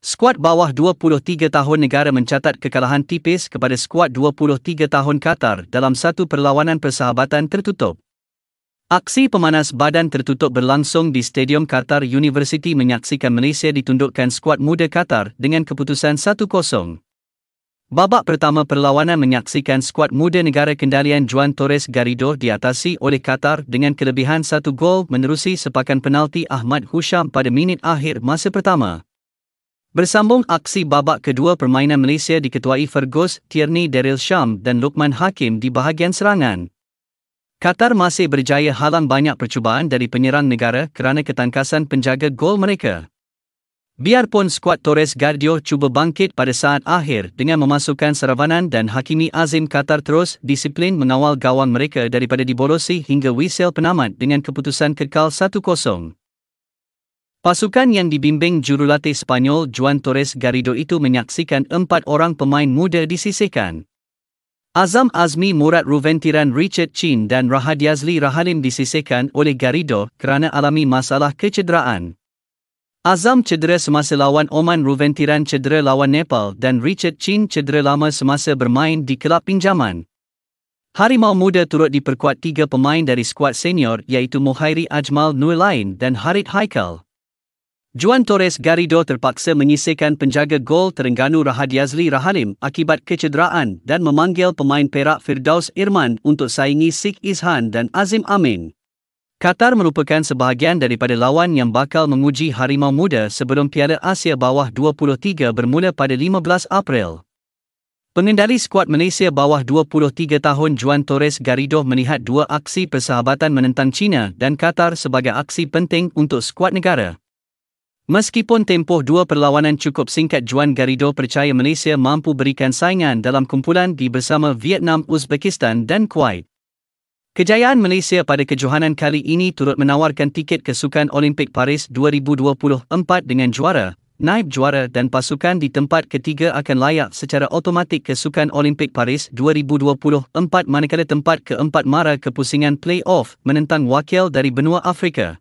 Skuad bawah 23 tahun negara mencatat kekalahan tipis kepada skuad 23 tahun Qatar dalam satu perlawanan persahabatan tertutup. Aksi pemanas badan tertutup berlangsung di Stadium Qatar University menyaksikan Malaysia ditundukkan skuad muda Qatar dengan keputusan 1-0. Babak pertama perlawanan menyaksikan skuad muda negara kendalian Juan Torres Garrido diatasi oleh Qatar dengan kelebihan satu gol menerusi sepakan penalti Ahmad Husham pada minit akhir masa pertama. Bersambung aksi babak kedua permainan Malaysia diketuai Fergus, Tierney, Daryl Sham dan Lukman Hakim di bahagian serangan. Qatar masih berjaya halang banyak percubaan dari penyerang negara kerana ketangkasan penjaga gol mereka. Biarpun skuad Torres Gardio cuba bangkit pada saat akhir dengan memasukkan Saravanan dan Hakimi Azim Qatar terus disiplin mengawal gawang mereka daripada diborosi hingga wisel penamat dengan keputusan kekal 1-0. Pasukan yang dibimbing jurulatih Spanyol Juan Torres Garrido itu menyaksikan empat orang pemain muda disisihkan. Azam Azmi Murad Ruventiran Richard Chin dan Rahad Yazli Rahalim disisihkan oleh Garrido kerana alami masalah kecederaan. Azam cedera semasa lawan Oman Ruventiran cedera lawan Nepal dan Richard Chin cedera lama semasa bermain di kelab pinjaman. Harimau muda turut diperkuat tiga pemain dari skuad senior iaitu Muhairi Ajmal Nuilain dan Harit Haikal. Juan Torres Garrido terpaksa menyisihkan penjaga gol Terengganu Rahadiazli Rahalim akibat kecederaan dan memanggil pemain Perak Firdaus Irman untuk saingi Sik Izhan dan Azim Amin. Qatar merupakan sebahagian daripada lawan yang bakal menguji Harimau Muda sebelum Piala Asia Bawah 23 bermula pada 15 April. Pengendali skuad Malaysia bawah 23 tahun Juan Torres Garrido melihat dua aksi persahabatan menentang China dan Qatar sebagai aksi penting untuk skuad negara. Meskipun tempoh dua perlawanan cukup singkat Juan Garrido percaya Malaysia mampu berikan saingan dalam kumpulan di bersama Vietnam, Uzbekistan dan Kuwait. Kejayaan Malaysia pada kejohanan kali ini turut menawarkan tiket ke Sukan Olimpik Paris 2024 dengan juara, naib juara dan pasukan di tempat ketiga akan layak secara automatik ke Sukan Olimpik Paris 2024 manakala tempat keempat mara kepusingan pusingan play-off menentang wakil dari benua Afrika.